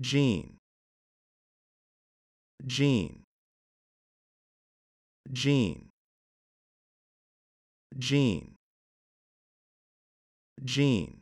Gene. Gene. Gene. Gene. Gene.